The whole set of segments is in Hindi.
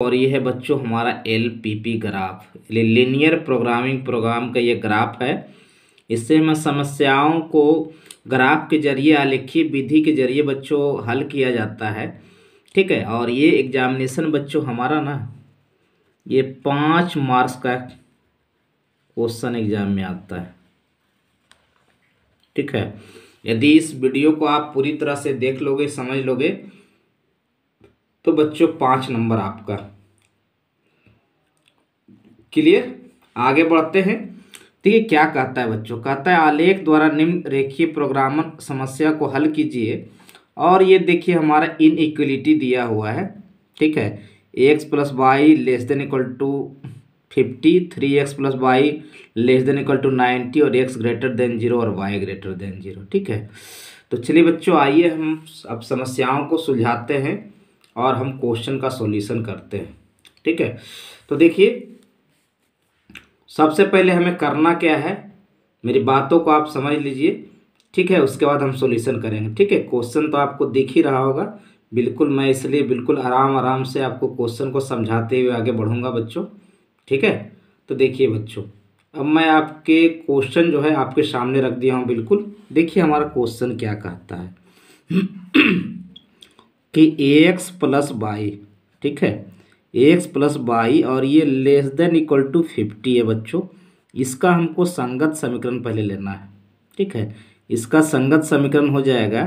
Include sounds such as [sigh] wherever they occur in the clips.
और ये है बच्चों हमारा L P P graph linear programming program का ये ग्राफ है इससे हमें समस्याओं को ग्राफ के जरिए आलिखी विधि के जरिए बच्चों हल किया जाता है ठीक है और ये एग्जामिनेशन बच्चों हमारा ना ये पाँच मार्क्स का क्वेश्चन एग्जाम में आता है ठीक है यदि इस वीडियो को आप पूरी तरह से देख लोगे समझ लोगे तो बच्चों पाँच नंबर आपका क्लियर आगे बढ़ते हैं देखिए क्या कहता है बच्चों कहता है आलेख द्वारा निम्न रेखीय प्रोग्रामर समस्या को हल कीजिए और ये देखिए हमारा इनइक्वलिटी दिया हुआ है ठीक है X plus Y less than equal to fifty three X plus Y less than equal to ninety और एक्स ग्रेटर देन जीरो और वाई ग्रेटर देन जीरो ठीक है तो चलिए बच्चों आइए हम अब समस्याओं को सुलझाते हैं और हम क्वेश्चन का सॉल्यूशन करते हैं ठीक है तो देखिए सबसे पहले हमें करना क्या है मेरी बातों को आप समझ लीजिए ठीक है उसके बाद हम सॉल्यूशन करेंगे ठीक है क्वेश्चन तो आपको दिख ही रहा होगा बिल्कुल मैं इसलिए बिल्कुल आराम आराम से आपको क्वेश्चन को समझाते हुए आगे बढ़ूँगा बच्चों ठीक है तो देखिए बच्चों अब मैं आपके क्वेश्चन जो है आपके सामने रख दिया हूँ बिल्कुल देखिए हमारा क्वेश्चन क्या कहता है [clears throat] कि ए एक्स प्लस वाई ठीक है ए एक्स प्लस वाई और ये less than equal to fifty है बच्चों इसका हमको संगत समीकरण पहले लेना है ठीक है इसका संगत समीकरण हो जाएगा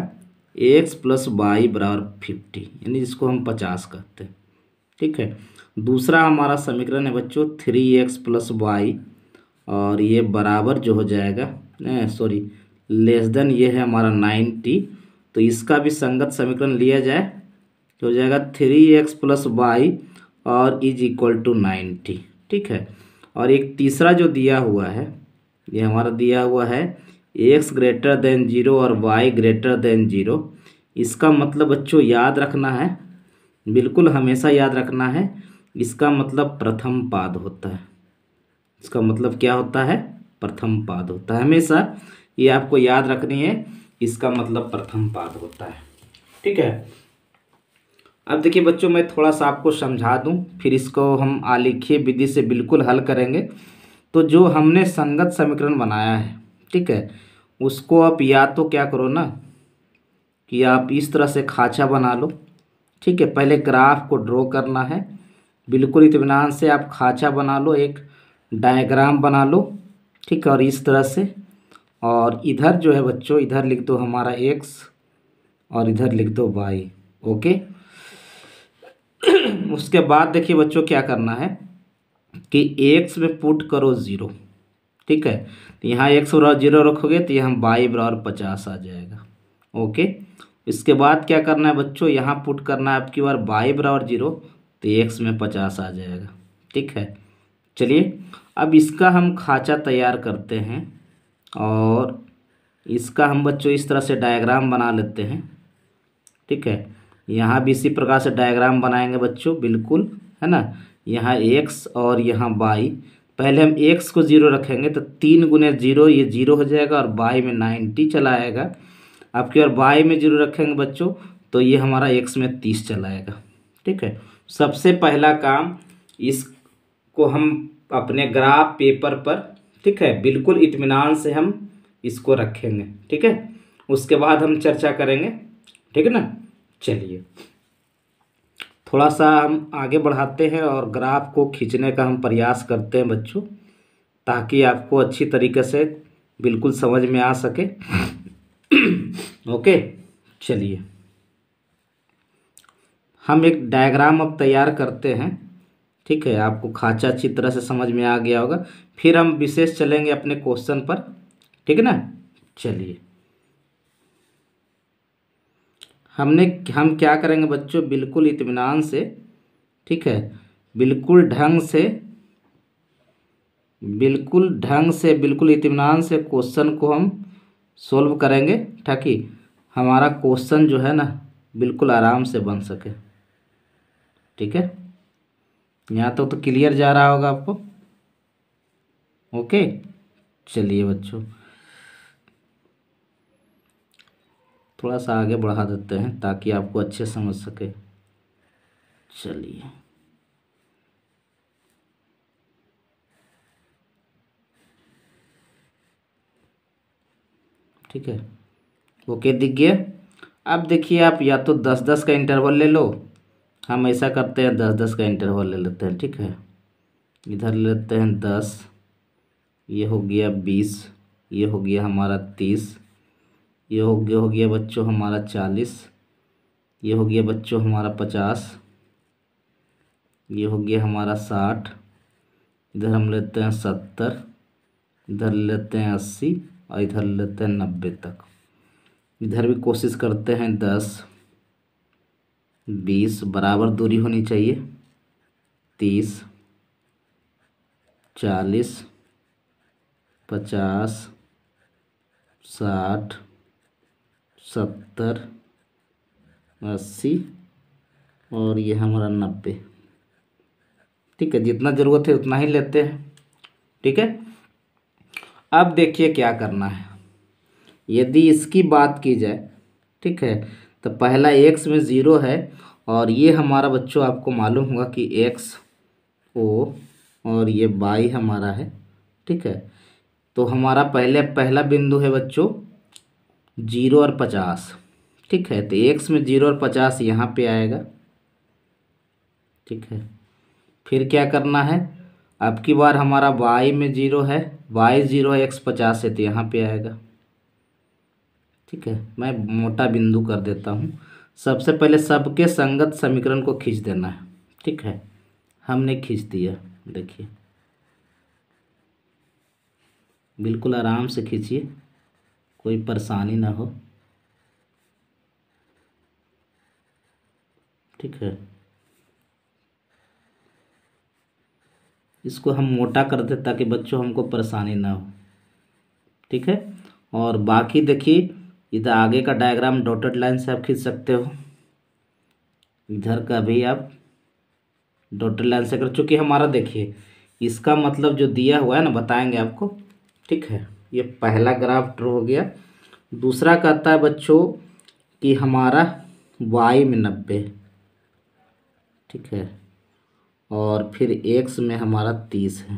ए एक्स प्लस वाई बराबर फिफ्टी यानी जिसको हम पचास कहते हैं ठीक है दूसरा हमारा समीकरण है बच्चों थ्री एक्स प्लस वाई और ये बराबर जो हो जाएगा सॉरी लेस देन ये है हमारा नाइन्टी तो इसका भी संगत समीकरण लिया जाए तो हो जाएगा थ्री एक्स प्लस वाई और इज इक्वल टू नाइन्टी ठीक है और एक तीसरा जो दिया हुआ है ये हमारा दिया हुआ है एक्स ग्रेटर देन जीरो और वाई ग्रेटर देन जीरो इसका मतलब बच्चों याद रखना है बिल्कुल हमेशा याद रखना है इसका मतलब प्रथम पाद होता है इसका मतलब क्या होता है प्रथम पाद होता है हमेशा ये आपको याद रखनी है इसका मतलब प्रथम पाद होता है ठीक है अब देखिए बच्चों मैं थोड़ा सा आपको समझा दूं फिर इसको हम आलिखीय विधि से बिल्कुल हल करेंगे तो जो हमने संगत समीकरण बनाया है ठीक है उसको आप या तो क्या करो ना कि आप इस तरह से खाँचा बना लो ठीक है पहले ग्राफ को ड्रॉ करना है बिल्कुल इतमान से आप खाँचा बना लो एक डायग्राम बना लो ठीक है और इस तरह से और इधर जो है बच्चों इधर लिख दो हमारा एक्स और इधर लिख दो वाई ओके [clears throat] उसके बाद देखिए बच्चों क्या करना है कि एक्स में पुट करो ज़ीरो ठीक है तो यहाँ एक्स बराबर जीरो रखोगे तो यहाँ बाई बराबर पचास आ जाएगा ओके इसके बाद क्या करना है बच्चों यहाँ पुट करना है आपकी बार बाई बराबर जीरो तो एक्स में पचास आ जाएगा ठीक है चलिए अब इसका हम खाँचा तैयार करते हैं और इसका हम बच्चों इस तरह से डायग्राम बना लेते हैं ठीक है यहाँ भी इसी प्रकार से डायग्राम बनाएंगे बच्चों बिल्कुल है ना यहाँ एक्स और यहाँ बाई पहले हम एक्स को ज़ीरो रखेंगे तो तीन गुने ज़ीरो ये ज़ीरो हो जाएगा और बाई में नाइन्टी चला आएगा अब और बाई में ज़ीरो रखेंगे बच्चों तो ये हमारा एक्स में तीस चला आएगा ठीक है सबसे पहला काम इसको हम अपने ग्राफ पेपर पर ठीक है बिल्कुल इतमान से हम इसको रखेंगे ठीक है उसके बाद हम चर्चा करेंगे ठीक है ना चलिए थोड़ा सा हम आगे बढ़ाते हैं और ग्राफ को खींचने का हम प्रयास करते हैं बच्चों ताकि आपको अच्छी तरीके से बिल्कुल समझ में आ सके ओके चलिए हम एक डायग्राम अब तैयार करते हैं ठीक है आपको खाचा अच्छी तरह से समझ में आ गया होगा फिर हम विशेष चलेंगे अपने क्वेश्चन पर ठीक है ना चलिए हमने हम क्या करेंगे बच्चों बिल्कुल इतमान से ठीक है बिल्कुल ढंग से बिल्कुल ढंग से बिल्कुल इतमान से क्वेश्चन को हम सोल्व करेंगे ताकि हमारा क्वेश्चन जो है ना बिल्कुल आराम से बन सके ठीक है यहाँ तक तो, तो क्लियर जा रहा होगा आपको ओके चलिए बच्चों थोड़ा सा आगे बढ़ा देते हैं ताकि आपको अच्छे समझ सके चलिए ठीक है ओके दिख गया अब देखिए आप या तो दस दस का इंटरवल ले लो हम ऐसा करते हैं दस दस का इंटरवल ले लेते हैं ठीक है इधर लेते हैं दस ये हो गया बीस ये हो गया हमारा तीस ये हो गया हो गया बच्चों हमारा चालीस ये हो गया बच्चों हमारा पचास ये हो गया हमारा साठ इधर हम लेते हैं सत्तर इधर लेते हैं अस्सी और इधर लेते हैं नब्बे तक इधर भी कोशिश करते हैं दस बीस बराबर दूरी होनी चाहिए तीस चालीस पचास साठ सत्तर अस्सी और ये हमारा नब्बे ठीक है जितना ज़रूरत है उतना ही लेते हैं ठीक है अब देखिए क्या करना है यदि इसकी बात की जाए ठीक है तो पहला एक्स में ज़ीरो है और ये हमारा बच्चों आपको मालूम होगा कि एक्स ओ और ये बाई हमारा है ठीक है तो हमारा पहले पहला बिंदु है बच्चों जीरो और पचास ठीक है तो एक्स में जीरो और पचास यहाँ पे आएगा ठीक है फिर क्या करना है अब की बार हमारा वाई में जीरो है वाई जीरो है एक्स पचास है तो यहाँ पे आएगा ठीक है मैं मोटा बिंदु कर देता हूँ सबसे पहले सबके संगत समीकरण को खींच देना है ठीक है हमने खींच दिया देखिए बिल्कुल आराम से खींचिए कोई परेशानी ना हो ठीक है इसको हम मोटा कर दें ताकि बच्चों हमको परेशानी ना हो ठीक है और बाकी देखिए इधर आगे का डायग्राम डॉटेड लाइन से आप खींच सकते हो इधर का भी आप डॉटेड लाइन से कर चूँकि हमारा देखिए इसका मतलब जो दिया हुआ है ना बताएंगे आपको ठीक है ये पहला ग्राफ ड्रॉ हो गया दूसरा कहता है बच्चों कि हमारा वाई में नब्बे ठीक है और फिर एक्स में हमारा तीस है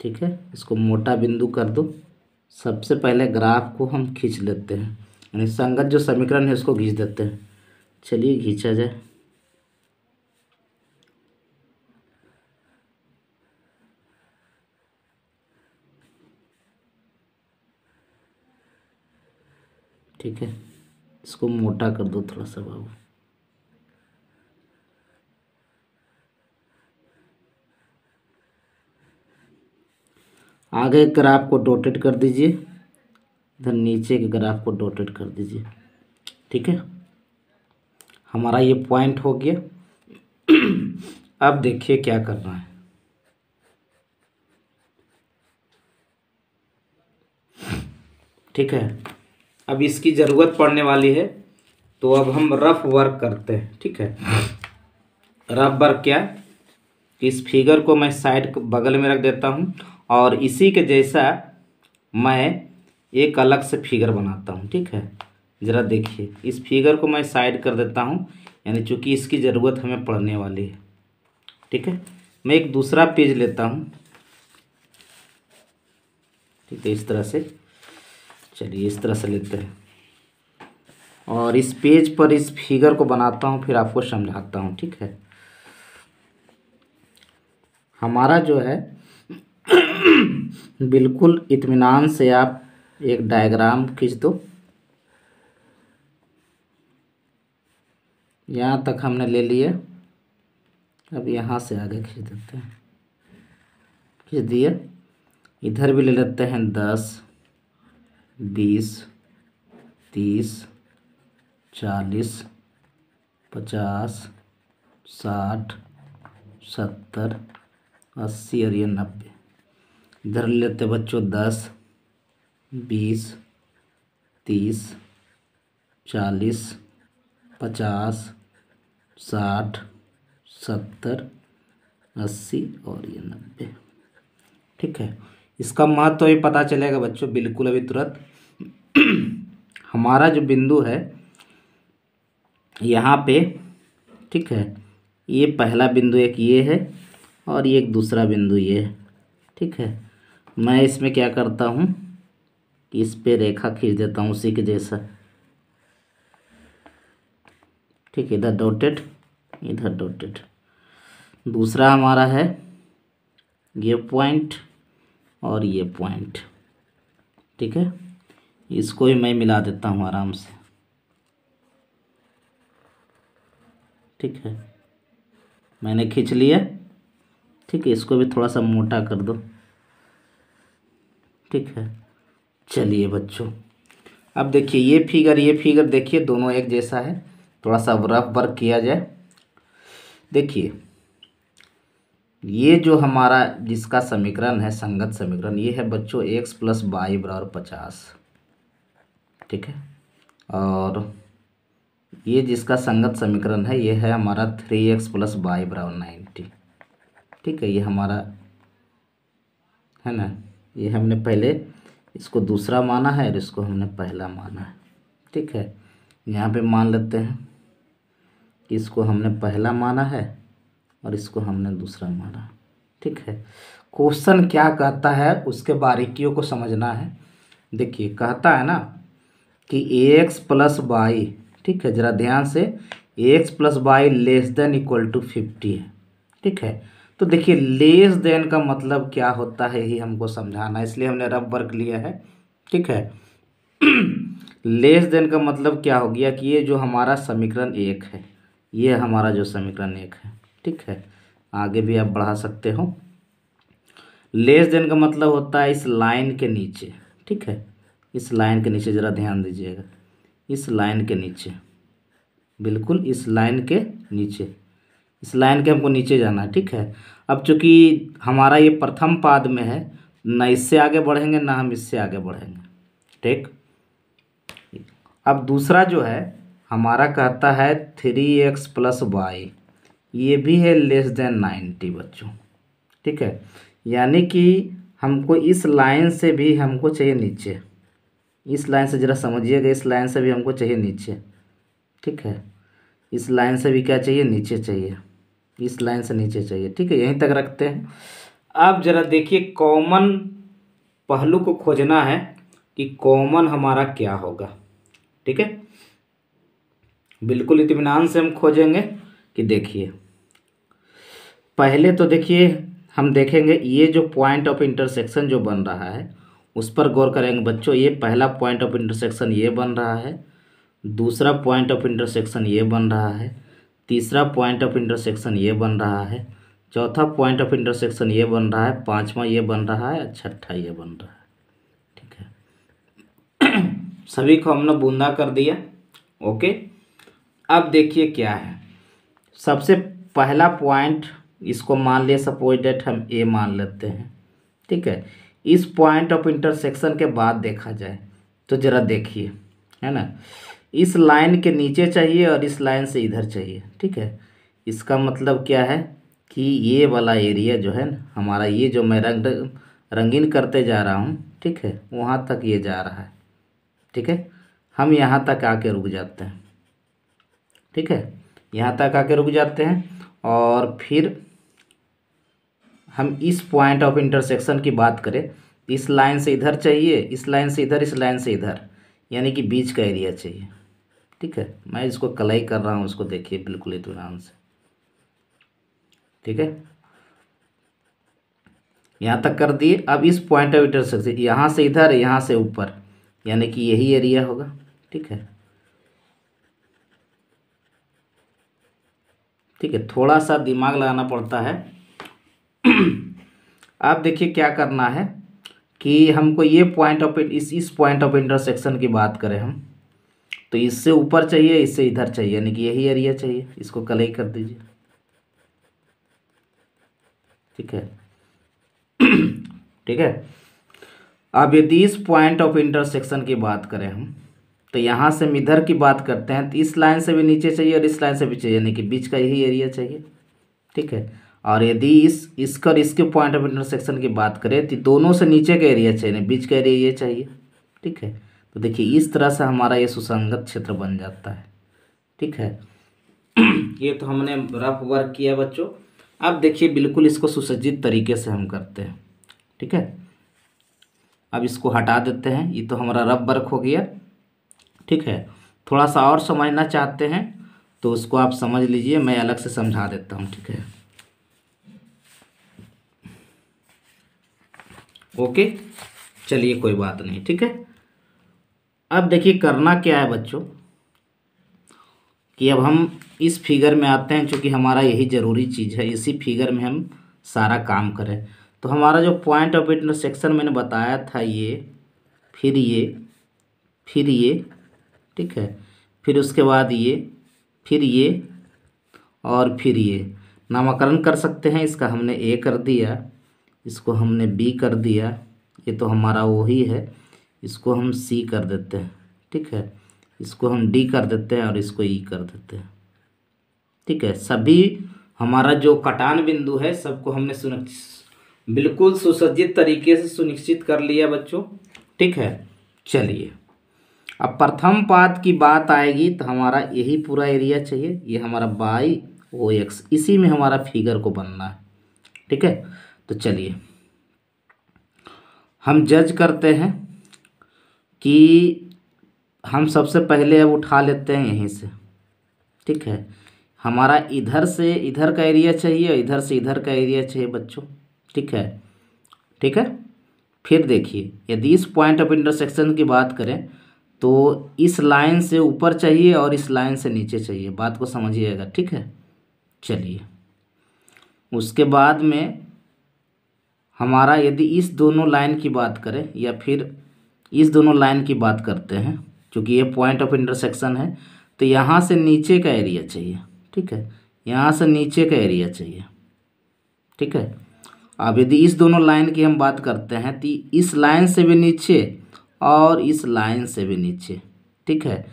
ठीक है इसको मोटा बिंदु कर दो सबसे पहले ग्राफ को हम खींच लेते हैं यानी संगत जो समीकरण है उसको खींच देते हैं चलिए खींचा जाए ठीक है इसको मोटा कर दो थोड़ा सा बाबू आगे ग्राफ को डोटेड कर दीजिए इधर नीचे के ग्राफ को डोटेड कर दीजिए ठीक है हमारा ये पॉइंट हो गया अब देखिए क्या करना है ठीक है अब इसकी ज़रूरत पड़ने वाली है तो अब हम रफ वर्क करते हैं ठीक है रफ वर्क क्या इस फिगर को मैं साइड बगल में रख देता हूँ और इसी के जैसा मैं एक अलग से फिगर बनाता हूँ ठीक है ज़रा देखिए इस फिगर को मैं साइड कर देता हूँ यानी चूँकि इसकी ज़रूरत हमें पड़ने वाली है ठीक है मैं एक दूसरा पेज लेता हूँ ठीक है इस तरह से चलिए इस तरह से लेते हैं और इस पेज पर इस फिगर को बनाता हूँ फिर आपको समझाता हूँ ठीक है हमारा जो है [coughs] बिल्कुल इतमान से आप एक डायग्राम खींच दो यहाँ तक हमने ले लिए अब यहाँ से आगे खींच देते हैं खींच दिए इधर भी ले लेते हैं दस बीस तीस चालीस पचास साठ सत्तर अस्सी और ये नब्बे इधर लेते बच्चों दस बीस तीस चालीस पचास साठ सत्तर अस्सी और ये नब्बे ठीक है इसका महत्व तो भी पता चलेगा बच्चों बिल्कुल अभी तुरंत [clears throat] हमारा जो बिंदु है यहाँ पे ठीक है ये पहला बिंदु एक ये है और ये एक दूसरा बिंदु ये है ठीक है मैं इसमें क्या करता हूँ कि इस पे रेखा खींच देता हूँ उसी के जैसा ठीक है इधर डॉटेड इधर डॉटेड दूसरा हमारा है ये पॉइंट और ये पॉइंट ठीक है इसको ही मैं मिला देता हूँ आराम से ठीक है मैंने खींच लिया ठीक है इसको भी थोड़ा सा मोटा कर दो ठीक है चलिए बच्चों अब देखिए ये फिगर ये फिगर देखिए दोनों एक जैसा है थोड़ा सा रफ वर्क किया जाए देखिए ये जो हमारा जिसका समीकरण है संगत समीकरण ये है बच्चों एक्स प्लस बाई बराबर पचास ठीक है और ये जिसका संगत समीकरण है ये है हमारा थ्री एक्स प्लस बाई बराबर नाइन्टी ठीक है ये हमारा है ना ये हमने पहले इसको दूसरा माना है और इसको हमने पहला माना है ठीक है यहाँ पे मान लेते हैं कि इसको हमने पहला माना है और इसको हमने दूसरा माना ठीक है क्वेश्चन क्या कहता है उसके बारीकियों को समझना है देखिए कहता है ना कि ए एक्स प्लस वाई ठीक है ज़रा ध्यान से ए X plus Y less than equal to fifty है ठीक है तो देखिए लेस देन का मतलब क्या होता है ही हमको समझाना इसलिए हमने रब वर्क लिया है ठीक है लेस [clears throat] देन का मतलब क्या हो गया कि ये जो हमारा समीकरण एक है ये हमारा जो समीकरण एक है ठीक है आगे भी आप बढ़ा सकते हो लेस देन का मतलब होता है इस लाइन के नीचे ठीक है इस लाइन के नीचे ज़रा ध्यान दीजिएगा इस लाइन के नीचे बिल्कुल इस लाइन के नीचे इस लाइन के हमको नीचे जाना है ठीक है अब चूंकि हमारा ये प्रथम पाद में है ना इससे आगे बढ़ेंगे ना हम इससे आगे बढ़ेंगे ठीक अब दूसरा जो है हमारा कहता है थ्री एक्स प्लस वाई ये भी है लेस देन नाइन्टी बच्चों ठीक है यानी कि हमको इस लाइन से भी हमको चाहिए नीचे इस लाइन से ज़रा समझिएगा इस लाइन से भी हमको चाहिए नीचे ठीक है इस लाइन से भी क्या चाहिए नीचे चाहिए इस लाइन से नीचे चाहिए ठीक है यहीं तक रखते हैं अब ज़रा देखिए कॉमन पहलू को खोजना है कि कॉमन हमारा क्या होगा ठीक है बिल्कुल इतमान से हम खोजेंगे कि देखिए पहले तो देखिए हम देखेंगे ये जो पॉइंट ऑफ इंटरसेक्शन जो बन रहा है उस पर गौर करेंगे बच्चों ये पहला पॉइंट ऑफ इंटरसेक्शन ये बन रहा है दूसरा पॉइंट ऑफ इंटरसेक्शन ये बन रहा है तीसरा पॉइंट ऑफ इंटरसेक्शन ये बन रहा है चौथा पॉइंट ऑफ इंटरसेक्शन ये बन रहा है पाँचवा ये बन रहा है छठा ये बन रहा है ठीक है [clears throat] सभी को हमने बूंदा कर दिया ओके अब देखिए क्या है सबसे पहला पॉइंट इसको मान लिए सपोज डेट हम ए मान लेते हैं ठीक है इस पॉइंट ऑफ इंटरसेक्शन के बाद देखा जाए तो ज़रा देखिए है ना इस लाइन के नीचे चाहिए और इस लाइन से इधर चाहिए ठीक है इसका मतलब क्या है कि ये वाला एरिया जो है ना हमारा ये जो मैं रंग रंगीन करते जा रहा हूँ ठीक है वहाँ तक ये जा रहा है ठीक है हम यहाँ तक आके रुक जाते हैं ठीक है यहाँ तक आके रुक जाते हैं और फिर हम इस पॉइंट ऑफ इंटरसेक्शन की बात करें तो इस लाइन से इधर चाहिए इस लाइन से इधर इस लाइन से इधर यानी कि बीच का एरिया चाहिए ठीक है मैं इसको कलाई कर रहा हूँ उसको देखिए बिल्कुल ही आराम से ठीक है यहाँ तक कर दिए अब इस पॉइंट ऑफ इंटरसेक्शन यहाँ से इधर यहाँ से ऊपर यानी कि यही एरिया होगा ठीक है ठीक है थोड़ा सा दिमाग लगाना पड़ता है [clears throat] आप देखिए क्या करना है कि हमको ये पॉइंट ऑफ इस इस पॉइंट ऑफ इंटरसेक्शन की बात करें हम तो इससे ऊपर चाहिए इससे इधर चाहिए यानी कि यही एरिया चाहिए इसको कलई कर दीजिए ठीक है [clears throat] ठीक है अब यदि इस पॉइंट ऑफ इंटरसेक्शन की बात करें हम तो यहाँ से हम इधर की बात करते हैं तो इस लाइन से भी नीचे चाहिए और इस लाइन से भी चाहिए यानी कि बीच का यही एरिया चाहिए ठीक है और यदि इस इसका इसके पॉइंट ऑफ इंटरसेक्शन की बात करें तो दोनों से नीचे का एरिया चाहिए बीच का एरिया ये चाहिए ठीक है तो देखिए इस तरह से हमारा ये सुसंगत क्षेत्र बन जाता है ठीक है [clears throat] ये तो हमने रफ वर्क किया बच्चों अब देखिए बिल्कुल इसको सुसज्जित तरीके से हम करते हैं ठीक है अब इसको हटा देते हैं ये तो हमारा रफ वर्क हो गया ठीक है थोड़ा सा और समझना चाहते हैं तो उसको आप समझ लीजिए मैं अलग से समझा देता हूँ ठीक है ओके चलिए कोई बात नहीं ठीक है अब देखिए करना क्या है बच्चों कि अब हम इस फिगर में आते हैं चूँकि हमारा यही ज़रूरी चीज़ है इसी फिगर में हम सारा काम करें तो हमारा जो पॉइंट ऑफ इंटरसेक्शन मैंने बताया था ये फिर ये फिर ये ठीक है फिर उसके बाद ये फिर ये और फिर ये नामकरण कर सकते हैं इसका हमने ए कर दिया इसको हमने बी कर दिया ये तो हमारा वही है इसको हम सी कर देते हैं ठीक है इसको हम डी कर देते हैं और इसको ई e कर देते हैं ठीक है सभी हमारा जो कटान बिंदु है सबको हमने सुनिश्चित बिल्कुल सुसज्जित तरीके से सुनिश्चित कर लिया बच्चों ठीक है चलिए अब प्रथम पाद की बात आएगी तो हमारा यही पूरा एरिया चाहिए ये हमारा बाई ओ एक्स इसी में हमारा फिगर को बनना है ठीक है तो चलिए हम जज करते हैं कि हम सबसे पहले अब उठा लेते हैं यहीं से ठीक है हमारा इधर से इधर का एरिया चाहिए और इधर से इधर का एरिया चाहिए बच्चों ठीक है ठीक है फिर देखिए यदि इस पॉइंट ऑफ इंटरसेक्शन की बात करें तो इस लाइन से ऊपर चाहिए और इस लाइन से नीचे चाहिए बात को समझिएगा ठीक है चलिए उसके बाद में हमारा यदि इस दोनों लाइन की बात करें या फिर इस दोनों लाइन की बात करते हैं क्योंकि ये पॉइंट ऑफ इंटरसेक्शन है तो यहाँ से नीचे का एरिया चाहिए ठीक है यहाँ से नीचे का एरिया चाहिए ठीक है अब यदि इस दोनों लाइन की हम बात करते हैं तो इस लाइन से भी नीचे और इस लाइन से भी नीचे ठीक है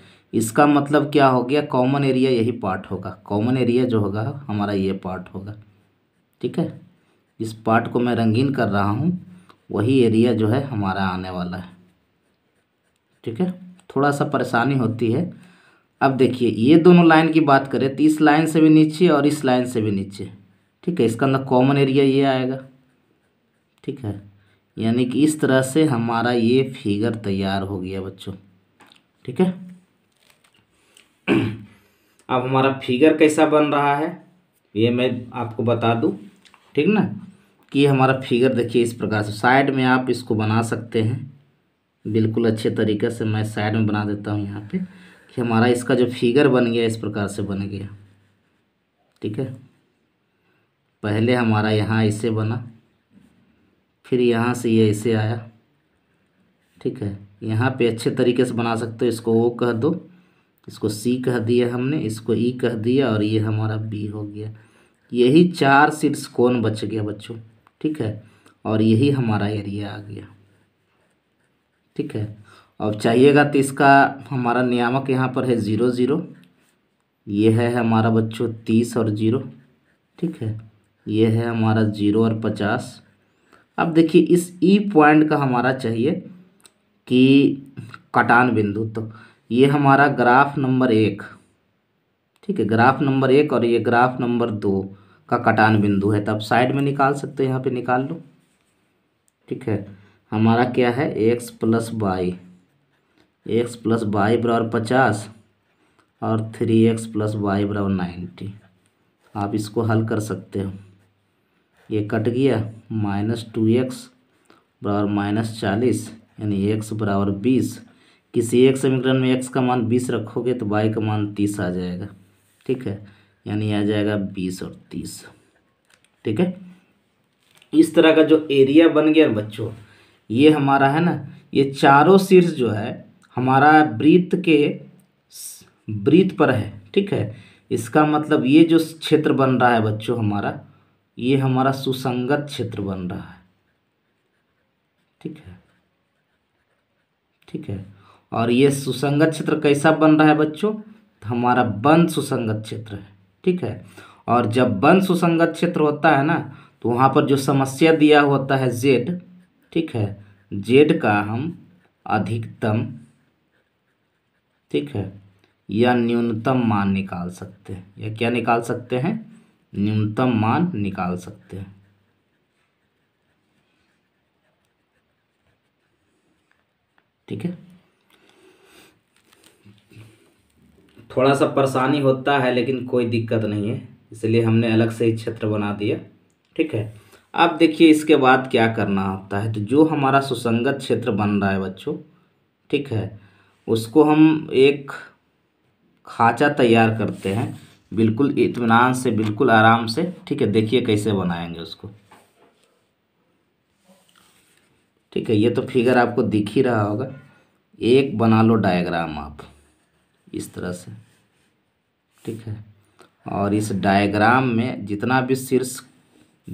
इसका मतलब क्या हो गया कॉमन एरिया यही पार्ट होगा कॉमन एरिया जो होगा हमारा ये पार्ट होगा ठीक है इस पार्ट को मैं रंगीन कर रहा हूँ वही एरिया जो है हमारा आने वाला है ठीक है थोड़ा सा परेशानी होती है अब देखिए ये दोनों लाइन की बात करें तो इस लाइन से भी नीचे और इस लाइन से भी नीचे ठीक है इसका अंदर कॉमन एरिया ये आएगा ठीक है यानी कि इस तरह से हमारा ये फिगर तैयार हो गया बच्चों ठीक है [clears throat] अब हमारा फिगर कैसा बन रहा है ये मैं आपको बता दूँ ठीक ना कि ये हमारा फिगर देखिए इस प्रकार से साइड में आप इसको बना सकते हैं बिल्कुल अच्छे तरीके से मैं साइड में बना देता हूँ यहाँ पे कि हमारा इसका जो फिगर बन गया इस प्रकार से बन गया ठीक है पहले हमारा यहाँ ऐसे बना फिर यहाँ से ये ऐसे आया ठीक है यहाँ पे अच्छे तरीके से बना सकते हो इसको ओ कह दो इसको सी कह दिया हमने इसको ई e कह दिया और ये हमारा बी हो गया यही चार सीट्स कौन बच गया बच्चों ठीक है और यही हमारा एरिया आ गया ठीक है अब चाहिएगा तो इसका हमारा नियामक यहाँ पर है ज़ीरो ज़ीरो ये है हमारा बच्चों तीस और ज़ीरो ठीक है ये है हमारा ज़ीरो और पचास अब देखिए इस ई e पॉइंट का हमारा चाहिए कि कटान बिंदु तो ये हमारा ग्राफ नंबर एक ठीक है ग्राफ नंबर एक और ये ग्राफ नंबर दो का कटान बिंदु है तब तो साइड में निकाल सकते हो यहाँ पे निकाल लो ठीक है हमारा क्या है X plus Y X plus Y बराबर पचास और थ्री एक्स प्लस बाई बराबर नाइन्टी आप इसको हल कर सकते हो ये कट गया माइनस टू एक्स बराबर माइनस चालीस यानी एक्स बराबर बीस किसी एक समीकरण में एक्स का मान बीस रखोगे तो बाई का मान तीस आ जाएगा ठीक है यानी आ जाएगा बीस और तीस ठीक है इस तरह का जो एरिया बन गया बच्चों ये हमारा है ना ये चारों शीर्ष जो है हमारा ब्रीत के ब्रीत पर है ठीक है इसका मतलब ये जो क्षेत्र बन रहा है बच्चों हमारा ये हमारा सुसंगत क्षेत्र बन रहा है ठीक है ठीक है और ये सुसंगत क्षेत्र कैसा बन रहा है बच्चों हमारा बंद सुसंगत क्षेत्र है ठीक है और जब वन सुसंगत क्षेत्र होता है ना तो वहाँ पर जो समस्या दिया होता है जेड ठीक है जेड का हम अधिकतम ठीक है या न्यूनतम मान निकाल सकते हैं या क्या निकाल सकते हैं न्यूनतम मान निकाल सकते हैं ठीक है थोड़ा सा परेशानी होता है लेकिन कोई दिक्कत नहीं है इसलिए हमने अलग से ही क्षेत्र बना दिया ठीक है अब देखिए इसके बाद क्या करना होता है तो जो हमारा सुसंगत क्षेत्र बन रहा है बच्चों ठीक है उसको हम एक खाँचा तैयार करते हैं बिल्कुल इतमान से बिल्कुल आराम से ठीक है देखिए कैसे बनाएंगे उसको ठीक है ये तो फिगर आपको दिख ही रहा होगा एक बना लो डायग्राम आप इस तरह से ठीक है और इस डायग्राम में जितना भी शीर्ष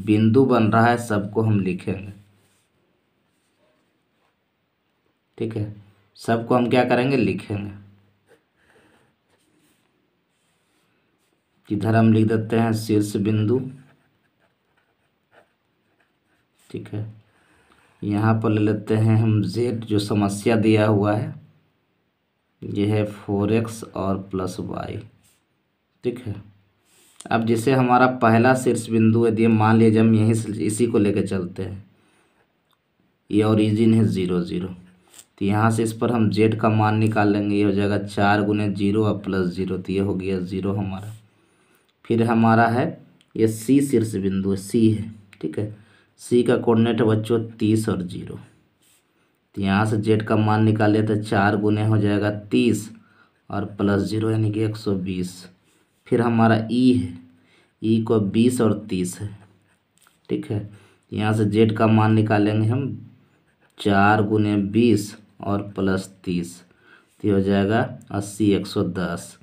बिंदु बन रहा है सबको हम लिखेंगे ठीक है सबको हम क्या करेंगे लिखेंगे इधर हम लिख देते हैं शीर्ष बिंदु ठीक है यहाँ पर ले लेते हैं हम जेड जो समस्या दिया हुआ है यह है फोर एक्स और प्लस वाई ठीक है अब जैसे हमारा पहला शीर्ष बिंदु यदि मान लीजिए हम यहीं इसी को लेकर चलते हैं ये ओरिजिन है ज़ीरो ज़ीरो तो यहाँ से इस पर हम जेड का मान निकाल लेंगे ये हो जाएगा चार गुने जीरो और प्लस जीरो तो ये हो गया ज़ीरो हमारा फिर हमारा है ये सी शीर्ष बिंदु है सी है ठीक है सी का कोऑर्डिनेट बच्चों तीस और जीरो तो यहाँ से जेड का मान निकाले तो चार गुने हो जाएगा तीस और प्लस जीरो यानी कि एक सौ बीस फिर हमारा ई है ई को बीस और तीस है ठीक है यहाँ से जेड का मान निकालेंगे हम चार गुने बीस और प्लस तीस तो हो जाएगा अस्सी एक सौ दस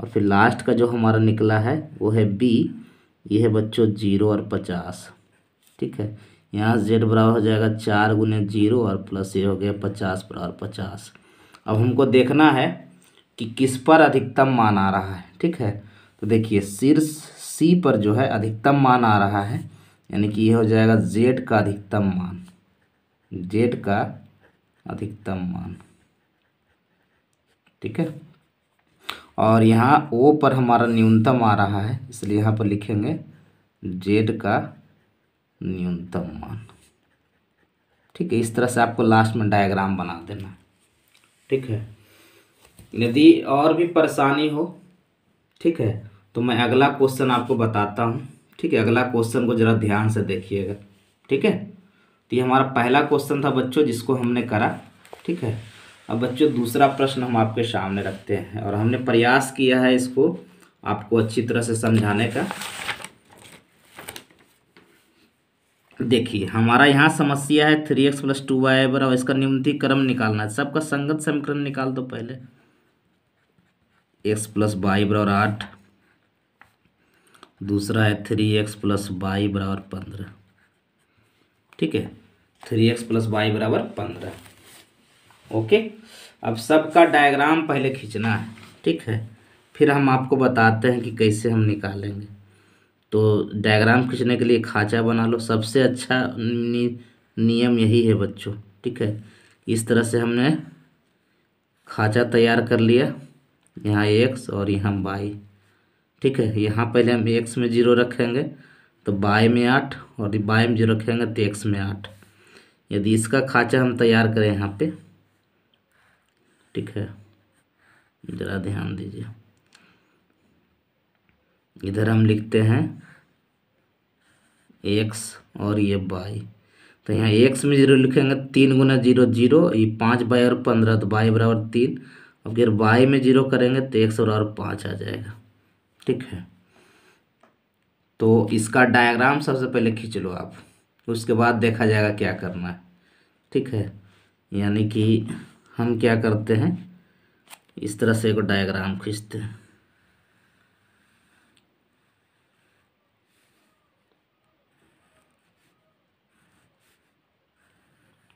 और फिर लास्ट का जो हमारा निकला है वो है बी ये है बच्चों जीरो और पचास ठीक है यहाँ से जेड बराबर हो जाएगा चार गुने जीरो और प्लस ये हो गया पचास बराबर पचास अब हमको देखना है कि किस पर अधिकतम मान आ रहा है ठीक है तो देखिए शीर्ष सी पर जो है अधिकतम मान आ रहा है यानी कि ये हो जाएगा जेड का अधिकतम मान जेड का अधिकतम मान ठीक है और यहाँ ओ पर हमारा न्यूनतम आ रहा है इसलिए यहाँ पर लिखेंगे जेड का न्यूनतम मान ठीक है इस तरह से आपको लास्ट में डायग्राम बना देना ठीक है यदि और भी परेशानी हो ठीक है तो मैं अगला क्वेश्चन आपको बताता हूँ ठीक है अगला क्वेश्चन को ज़रा ध्यान से देखिएगा ठीक है तो ये हमारा पहला क्वेश्चन था बच्चों जिसको हमने करा ठीक है अब बच्चों दूसरा प्रश्न हम आपके सामने रखते हैं और हमने प्रयास किया है इसको आपको अच्छी तरह से समझाने का देखिए हमारा यहाँ समस्या है three X plus two Y बराबर इसका क्रम निकालना है सबका संगत समीकरण निकाल दो पहले एक्स प्लस वाई बराबर आठ दूसरा है थ्री एक्स प्लस वाई बराबर पंद्रह ठीक है थ्री एक्स प्लस वाई बराबर पंद्रह ओके अब सबका डायग्राम पहले खींचना है ठीक है फिर हम आपको बताते हैं कि कैसे हम निकालेंगे तो डायग्राम खींचने के लिए खाँचा बना लो सबसे अच्छा नि, नियम यही है बच्चों ठीक है इस तरह से हमने खाँचा तैयार कर लिया यहाँ एक्स और यहाँ वाई ठीक है यहाँ पहले हम एक्स में जीरो रखेंगे तो बाय में आठ और बाय में जीरो रखेंगे तो एक्स में आठ यदि इसका खाँचा हम तैयार करें यहाँ पे ठीक है ज़रा ध्यान दीजिए इधर हम लिखते हैं एक्स और ये बाई तो यहाँ एक्स में जीरो लिखेंगे तीन गुना जीरो जीरो ये पाँच बाई और पंद्रह तो बाई बराबर तीन और फिर बाई में जीरो करेंगे तो एक्स बराबर पाँच आ जाएगा ठीक है तो इसका डायग्राम सबसे पहले खींच लो आप उसके बाद देखा जाएगा क्या करना है ठीक है यानी कि हम क्या करते हैं इस तरह से एक डायग्राम खींचते हैं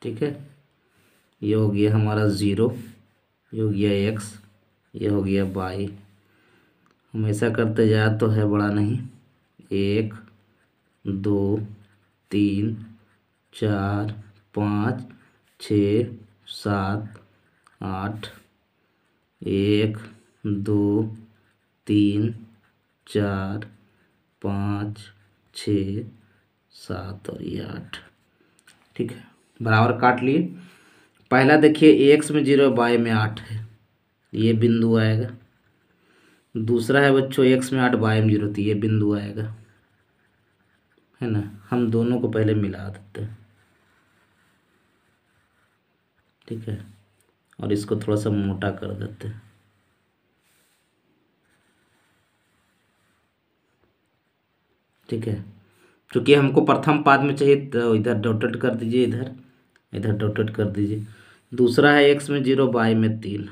ठीक है ये हो गया हमारा ज़ीरो ये हो गया एक्स ये हो गया बाई हमेशा करते जाए तो है बड़ा नहीं एक दो तीन चार पाँच छ सात आठ एक दो तीन चार पाँच छ सात और ये आठ ठीक है बराबर काट लिए पहला देखिए एक्स में जीरो बाई में आठ है ये बिंदु आएगा दूसरा है बच्चों एक्स में आठ बाय जीरो थी ये बिंदु आएगा है ना हम दोनों को पहले मिला देते हैं ठीक है और इसको थोड़ा सा मोटा कर देते हैं ठीक है क्योंकि हमको प्रथम पाद में चाहिए तो इधर डॉटेड कर दीजिए इधर इधर डॉटेड कर दीजिए दूसरा है एक्स में जीरो बाई में तीन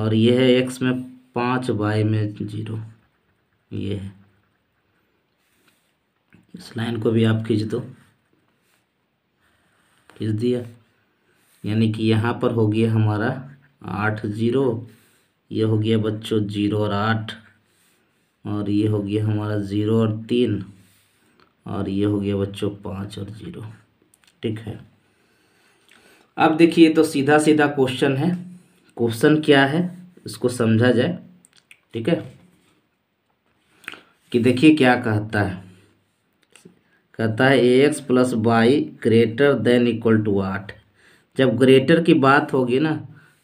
और ये है एक्स में पाँच बाई में जीरो ये है इस लाइन को भी आप खींच दो खींच दिया यानी कि यहाँ पर हो गया हमारा आठ जीरो ये हो गया बच्चों जीरो और आठ और ये हो गया हमारा ज़ीरो और तीन और ये हो गया बच्चों पाँच और ज़ीरो ठीक है अब देखिए तो सीधा सीधा क्वेश्चन है क्वेश्चन क्या है इसको समझा जाए ठीक है कि देखिए क्या कहता है कहता है ए X plus Y greater than equal to आठ जब ग्रेटर की बात होगी ना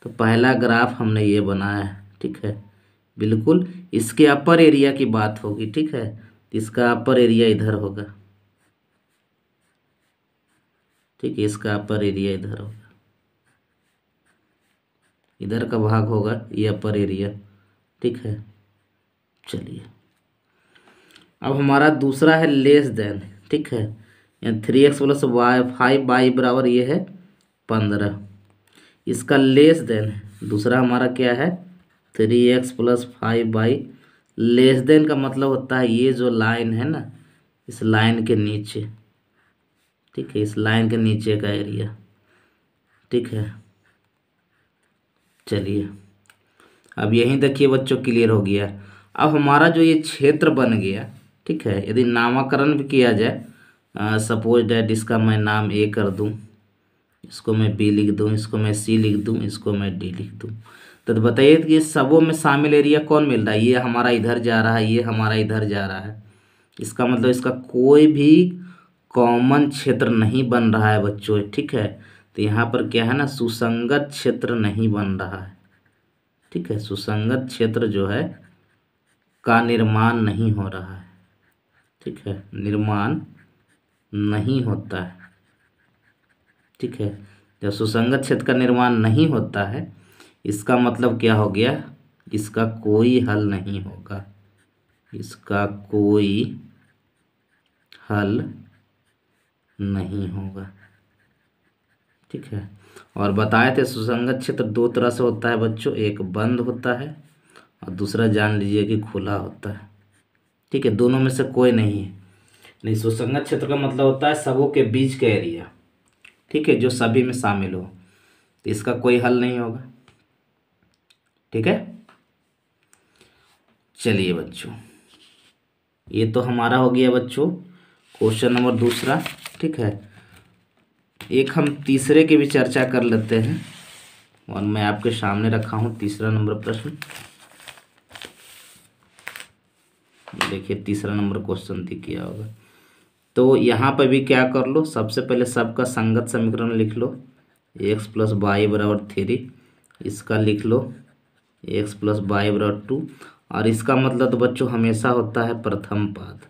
तो पहला ग्राफ हमने ये बनाया है ठीक है बिल्कुल इसके अपर एरिया की बात होगी ठीक है इसका अपर एरिया इधर होगा ठीक है इसका अपर एरिया इधर होगा इधर का भाग होगा ये अपर एरिया ठीक है चलिए अब हमारा दूसरा है लेस देन ठीक है यानी three X plus Y five Y बराबर ये है पंद्रह इसका लेस देन दूसरा हमारा क्या है three X plus five Y less than का मतलब होता है ये जो लाइन है ना इस लाइन के नीचे ठीक है इस लाइन के नीचे का एरिया ठीक है चलिए अब यहीं देखिए बच्चों क्लियर हो गया अब हमारा जो ये क्षेत्र बन गया ठीक है यदि नामाकरण भी किया जाए सपोज डैट इसका मैं नाम ए कर दूँ इसको मैं बी लिख दूँ इसको मैं सी लिख दूँ इसको मैं डी लिख दूँ तो, तो बताइए कि सबों में शामिल एरिया कौन मिल रहा है ये हमारा इधर जा रहा है ये हमारा इधर जा रहा है इसका मतलब इसका कोई भी कॉमन क्षेत्र नहीं बन रहा है बच्चों ठीक है तो यहाँ पर क्या है ना सुसंगत क्षेत्र नहीं बन रहा है ठीक है सुसंगत क्षेत्र जो है का निर्माण नहीं हो रहा है ठीक है निर्माण नहीं होता है ठीक है जब सुसंगत क्षेत्र का निर्माण नहीं होता है इसका मतलब क्या हो गया इसका कोई हल नहीं होगा इसका कोई हल नहीं होगा ठीक है और बताए थे सुसंगत क्षेत्र दो तरह से होता है बच्चों एक बंद होता है और दूसरा जान लीजिए कि खुला होता है ठीक है दोनों में से कोई नहीं है नहीं सुसंगत क्षेत्र का मतलब होता है सबों के बीच का एरिया ठीक है जो सभी में शामिल हो तो इसका कोई हल नहीं होगा ठीक है चलिए बच्चों ये तो हमारा हो गया बच्चों क्वेश्चन नंबर दूसरा ठीक है एक हम तीसरे की भी चर्चा कर लेते हैं और मैं आपके सामने रखा हूँ तीसरा नंबर प्रश्न देखिए तीसरा नंबर क्वेश्चन थी तो किया होगा तो यहाँ पर भी क्या कर लो सबसे पहले सबका संगत समीकरण लिख लो एक्स प्लस वाई बराबर थ्री इसका लिख लो एक्स प्लस वाई बराबर टू और इसका मतलब तो बच्चों हमेशा होता है प्रथम पाद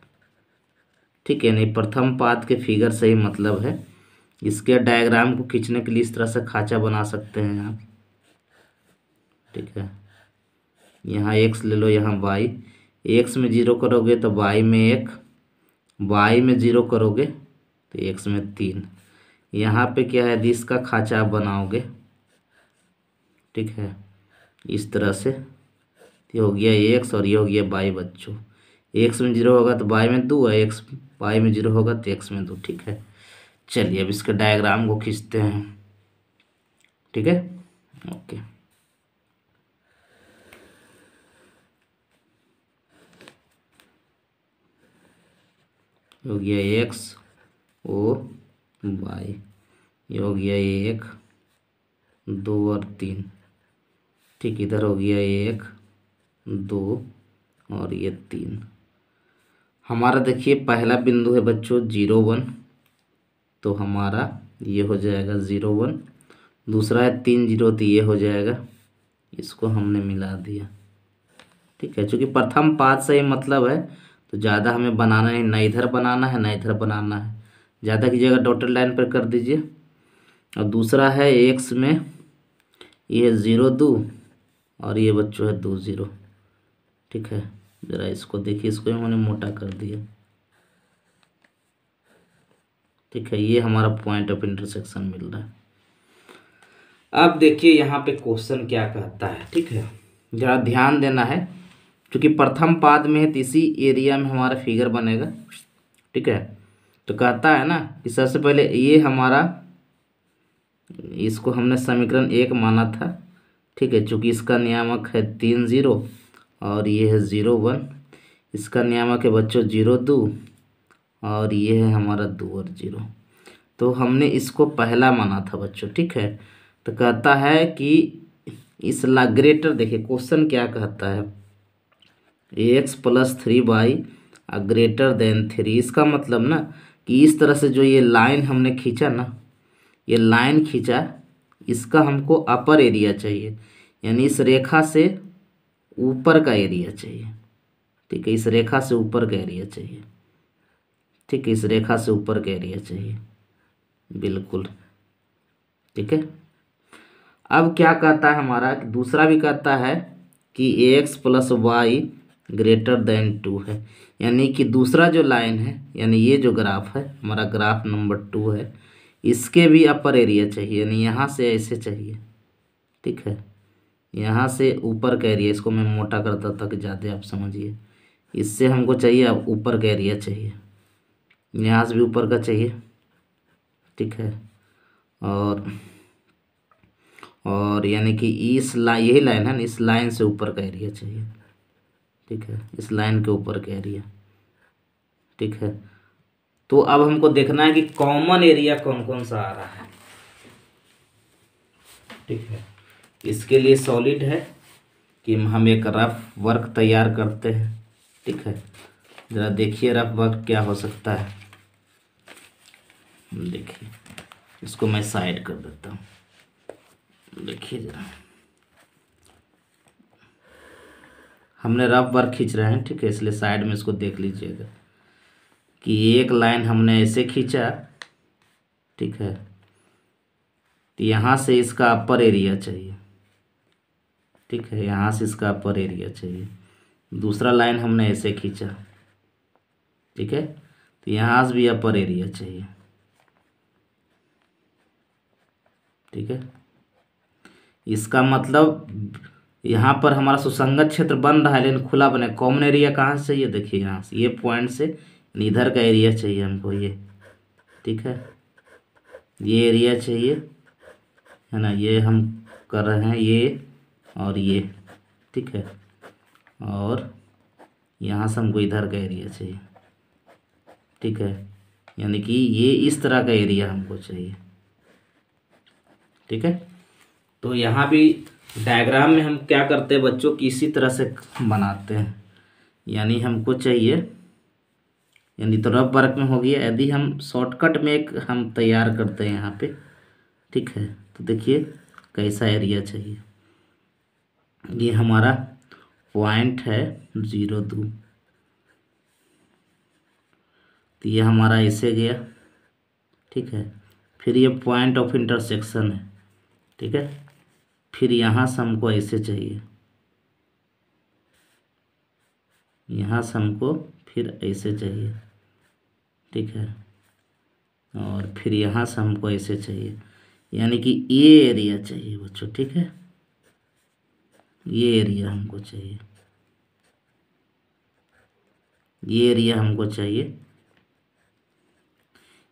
ठीक है नहीं प्रथम पाद के फिगर से ही मतलब है इसके डायग्राम को खींचने के लिए इस तरह से खाँचा बना सकते हैं आप ठीक है यहाँ एक्स ले लो यहाँ वाई एक्स में जीरो करोगे तो वाई में एक वाई में जीरो करोगे तो एक्स में तीन यहाँ पे क्या है दिस का खाँचा आप बनाओगे ठीक है इस तरह से तो ये हो गया एक्स और ये हो गया बाई बच्चों एक्स में जीरो होगा तो बाई में दो है एक्स बाई में जीरो होगा तो एक्स में दो ठीक है चलिए अब इसके डायग्राम को खींचते हैं ठीक है ओके हो गया एक्स ओ वाई ये हो गया एक दो और तीन ठीक इधर हो गया एक दो और ये तीन हमारा देखिए पहला बिंदु है बच्चों जीरो वन तो हमारा ये हो जाएगा ज़ीरो वन दूसरा है तीन जीरो तो ये हो जाएगा इसको हमने मिला दिया ठीक है चूँकि प्रथम पाँच से ये मतलब है तो ज़्यादा हमें बनाना है ना इधर बनाना है ना इधर बनाना है ज़्यादा की जगह डॉटेड लाइन पर कर दीजिए और दूसरा है एक्स में ये ज़ीरो दो और ये बच्चों है दो ज़ीरो ठीक है ज़रा इसको देखिए इसको हमने मोटा कर दिया ठीक है ये हमारा पॉइंट ऑफ इंटरसेक्शन मिल रहा है अब देखिए यहाँ पे क्वेश्चन क्या कहता है ठीक है ज़रा ध्यान देना है क्योंकि प्रथम पाद में है तो इसी एरिया में हमारा फिगर बनेगा ठीक है तो कहता है ना कि सबसे पहले ये हमारा इसको हमने समीकरण एक माना था ठीक है चूँकि इसका नियामक है तीन ज़ीरो और ये है ज़ीरो वन इसका नियामक है बच्चों जीरो दो और ये है हमारा दो और जीरो तो हमने इसको पहला माना था बच्चों ठीक है तो कहता है कि इस ला ग्रेटर देखिए क्वेश्चन क्या कहता है X plus three Y greater than three इसका मतलब ना कि इस तरह से जो ये लाइन हमने खींचा ना ये लाइन खींचा इसका हमको अपर एरिया चाहिए यानी इस रेखा से ऊपर का एरिया चाहिए ठीक है इस रेखा से ऊपर का एरिया चाहिए ठीक इस रेखा से ऊपर का एरिया चाहिए बिल्कुल ठीक है अब क्या कहता है हमारा दूसरा भी कहता है कि ए X plus Y greater than two है यानी कि दूसरा जो लाइन है यानी ये जो ग्राफ है हमारा ग्राफ नंबर टू है इसके भी अपर एरिया चाहिए यानी यहाँ से ऐसे चाहिए ठीक है यहाँ से ऊपर का एरिया इसको मैं मोटा करता था कि ज़्यादा आप समझिए इससे हमको चाहिए अब ऊपर का एरिया चाहिए न्यास भी ऊपर का चाहिए ठीक है और और यानी कि इस लाइन यही लाइन है ना इस लाइन से ऊपर का एरिया चाहिए ठीक है इस लाइन के ऊपर का एरिया ठीक है तो अब हमको देखना है कि कॉमन एरिया कौन कौन सा आ रहा है ठीक है इसके लिए सॉलिड है कि हम एक रफ वर्क तैयार करते हैं ठीक है ज़रा देखिए रफ वर्क क्या हो सकता है देखिए इसको मैं साइड कर देता हूँ देखिए ज़रा हमने रफ वर्क खींच रहे हैं ठीक है इसलिए साइड में इसको देख लीजिएगा कि एक लाइन हमने ऐसे खींचा ठीक है तो यहाँ से इसका अपर एरिया चाहिए ठीक है यहाँ से इसका अपर एरिया चाहिए दूसरा लाइन हमने ऐसे खींचा ठीक है तो यहाँ से भी अपर एरिया चाहिए ठीक है इसका मतलब यहाँ पर हमारा सुसंगत क्षेत्र बन रहा है लेकिन खुला बने कॉमन एरिया कहाँ से चाहिए देखिए यहाँ से ये पॉइंट से इधर का एरिया चाहिए हमको ये ठीक है ये एरिया चाहिए है ना ये हम कर रहे हैं ये और ये ठीक है और यहाँ से हमको इधर का एरिया चाहिए ठीक है यानी कि ये इस तरह का एरिया हमको चाहिए ठीक है तो यहाँ भी डायग्राम में हम क्या करते हैं बच्चों की इसी तरह से बनाते हैं यानी हमको चाहिए यानी तो रफ वर्क में हो गया यदि हम शॉर्टकट में एक हम तैयार करते हैं यहाँ पे ठीक है तो देखिए कैसा एरिया चाहिए ये हमारा पॉइंट है ज़ीरो दो तो ये हमारा ऐसे गया ठीक है फिर ये पॉइंट ऑफ इंटरसेक्शन है ठीक है फिर यहाँ से हमको ऐसे चाहिए यहाँ से हमको फिर ऐसे चाहिए ठीक है और फिर यहाँ से हमको ऐसे चाहिए यानी कि ये एरिया चाहिए बच्चों ठीक है ये एरिया हमको चाहिए ये एरिया हमको चाहिए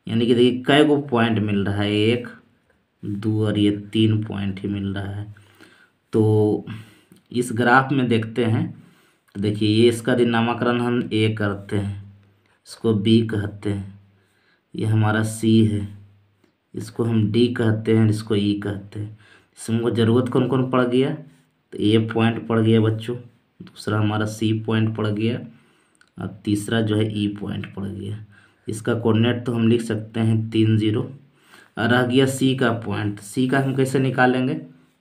यानी कि देखिए कै गो पॉइंट मिल रहा है एक दो और ये तीन पॉइंट ही मिल रहा है तो इस ग्राफ में देखते हैं तो देखिए ये इसका नामाकरण हम ए करते हैं इसको बी कहते हैं ये हमारा सी है इसको हम डी कहते हैं इसको ई e कहते हैं इसमें को ज़रूरत कौन कौन पड़ गया तो ए पॉइंट पड़ गया बच्चों दूसरा हमारा सी पॉइंट पड़ गया और तीसरा जो है ई e पॉइंट पड़ गया इसका कोऑर्डिनेट तो हम लिख सकते हैं तीन ज़ीरो रह गया सी का पॉइंट सी का हम कैसे निकालेंगे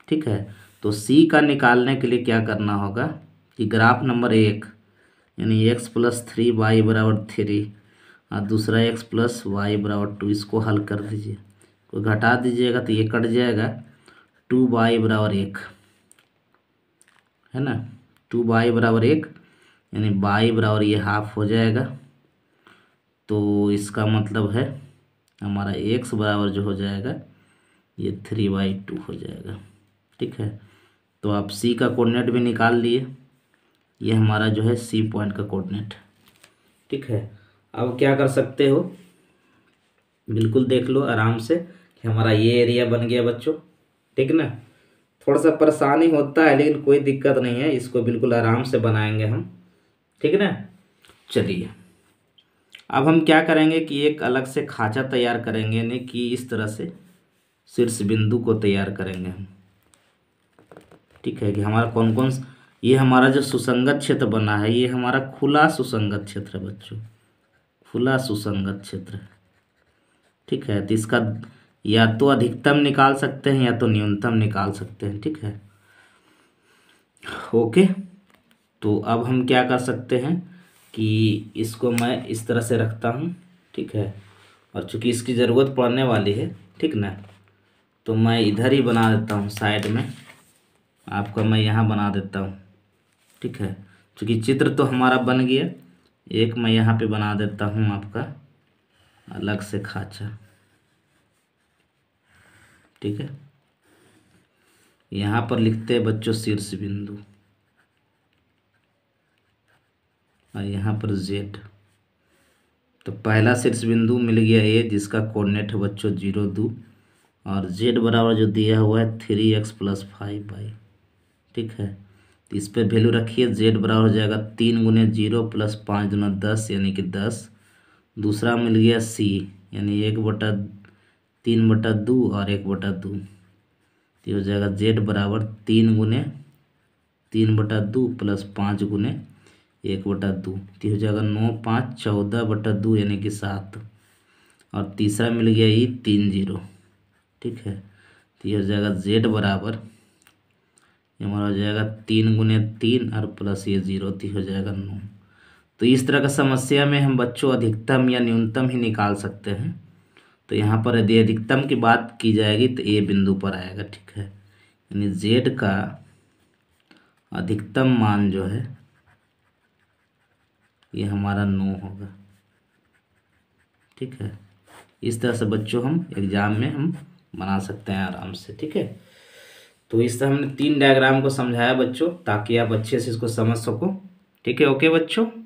ठीक है तो सी का निकालने के लिए क्या करना होगा कि ग्राफ नंबर एक यानी एक्स प्लस थ्री वाई बराबर थ्री और दूसरा एक्स प्लस वाई बराबर टू इसको हल कर दीजिए कोई घटा दीजिएगा तो ये कट जाएगा टू वाई बराबर एक है ना टू वाई बराबर एक यानी वाई बराबर ये हाफ हो जाएगा तो इसका मतलब है हमारा एक्स बराबर जो हो जाएगा ये थ्री बाई टू हो जाएगा ठीक है तो आप सी का कोऑर्डिनेट भी निकाल लिए ये हमारा जो है सी पॉइंट का कोऑर्डिनेट ठीक है अब क्या कर सकते हो बिल्कुल देख लो आराम से कि हमारा ये एरिया बन गया बच्चों ठीक ना थोड़ा सा परेशानी होता है लेकिन कोई दिक्कत नहीं है इसको बिल्कुल आराम से बनाएंगे हम ठीक ना चलिए अब हम क्या करेंगे कि एक अलग से खाँचा तैयार करेंगे यानी कि इस तरह से शीर्ष बिंदु को तैयार करेंगे हम ठीक है कि हमारा कौन कौन ये हमारा जो सुसंगत क्षेत्र बना है ये हमारा खुला सुसंगत क्षेत्र है बच्चों खुला सुसंगत क्षेत्र ठीक है तो इसका या तो अधिकतम निकाल सकते हैं या तो न्यूनतम निकाल सकते हैं ठीक है ओके तो अब हम क्या कर सकते हैं कि इसको मैं इस तरह से रखता हूँ ठीक है और चूँकि इसकी ज़रूरत पड़ने वाली है ठीक ना तो मैं इधर ही बना देता हूँ साइड में आपका मैं यहाँ बना देता हूँ ठीक है चूँकि चित्र तो हमारा बन गया एक मैं यहाँ पे बना देता हूँ आपका अलग से खाचा ठीक है यहाँ पर लिखते हैं बच्चों शीर्ष बिंदु और हाँ, यहाँ पर जेड तो पहला शीर्ष बिंदु मिल गया ए जिसका कोऑर्डिनेट है बच्चों जीरो दो और जेड बराबर जो दिया हुआ है three X plus five Y ठीक है तो इस पर वैल्यू रखिए जेड बराबर हो जाएगा तीन गुने जीरो प्लस पाँच दुना दस यानी कि दस दूसरा मिल गया सी यानी एक बटा तीन बटा दो और एक बटा दो तो हो जाएगा जेड बराबर तीन गुने तीन बटा दो प्लस पाँच गुने एक बटा दो तो हो जाएगा नौ पाँच चौदह बटा दो यानी कि सात और तीसरा मिल गया ये तीन जीरो ठीक है तो ये हो जाएगा जेड बराबर ये हमारा हो जाएगा तीन गुने तीन और प्लस ये जीरो तो हो जाएगा नौ तो इस तरह का समस्या में हम बच्चों अधिकतम या न्यूनतम ही निकाल सकते हैं तो यहाँ पर यदि अधिकतम की बात की जाएगी तो ए बिंदु पर आएगा ठीक है यानी जेड का अधिकतम मान जो है ये हमारा नो होगा ठीक है इस तरह से बच्चों हम एग्ज़ाम में हम बना सकते हैं आराम से ठीक है तो इस तरह हमने तीन डायग्राम को समझाया बच्चों ताकि आप अच्छे से इसको समझ सको ठीक है ओके बच्चों